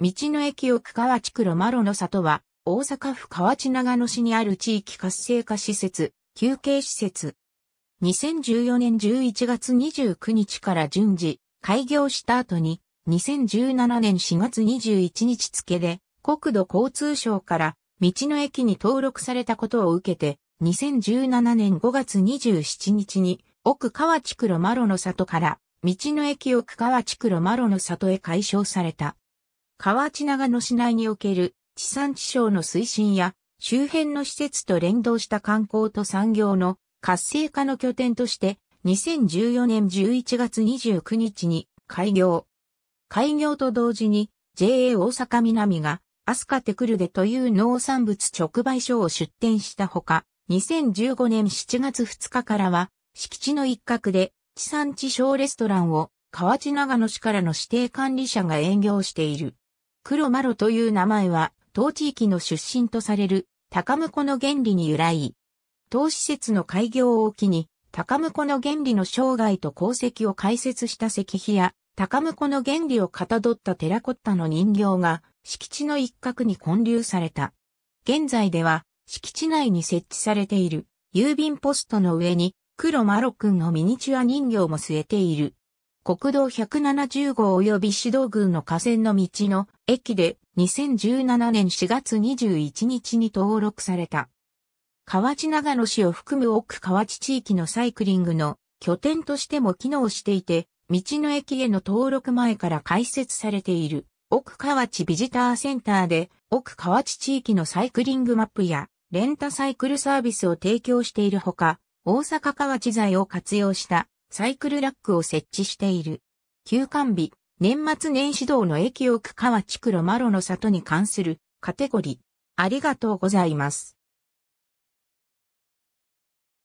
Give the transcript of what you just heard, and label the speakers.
Speaker 1: 道の駅奥河内黒マロの里は、大阪府河内長野市にある地域活性化施設、休憩施設。2014年11月29日から順次、開業した後に、2017年4月21日付で、国土交通省から道の駅に登録されたことを受けて、2017年5月27日に、奥河内黒マロの里から、道の駅奥河内黒マロの里へ解消された。河内長野市内における地産地消の推進や周辺の施設と連動した観光と産業の活性化の拠点として2014年11月29日に開業。開業と同時に JA 大阪南がアスカテクルデという農産物直売所を出店したほか、2015年7月2日からは敷地の一角で地産地消レストランを河内長野市からの指定管理者が営業している。黒マロという名前は、当地域の出身とされる、高婿の原理に由来。当施設の開業を機に、高婿の原理の生涯と功績を解説した石碑や、高婿の原理をかたどったテラコッタの人形が、敷地の一角に建立された。現在では、敷地内に設置されている、郵便ポストの上に、黒マロくんのミニチュア人形も据えている。国道170号及び指導群の河川の道の駅で2017年4月21日に登録された。河内長野市を含む奥河内地域のサイクリングの拠点としても機能していて、道の駅への登録前から開設されている奥河内ビジターセンターで奥河内地域のサイクリングマップやレンタサイクルサービスを提供しているほか、大阪河内材を活用したサイクルラックを設置している。休館日、年末年始堂の駅奥川地区ロマロの里に関するカテゴリー。ありがとうございます。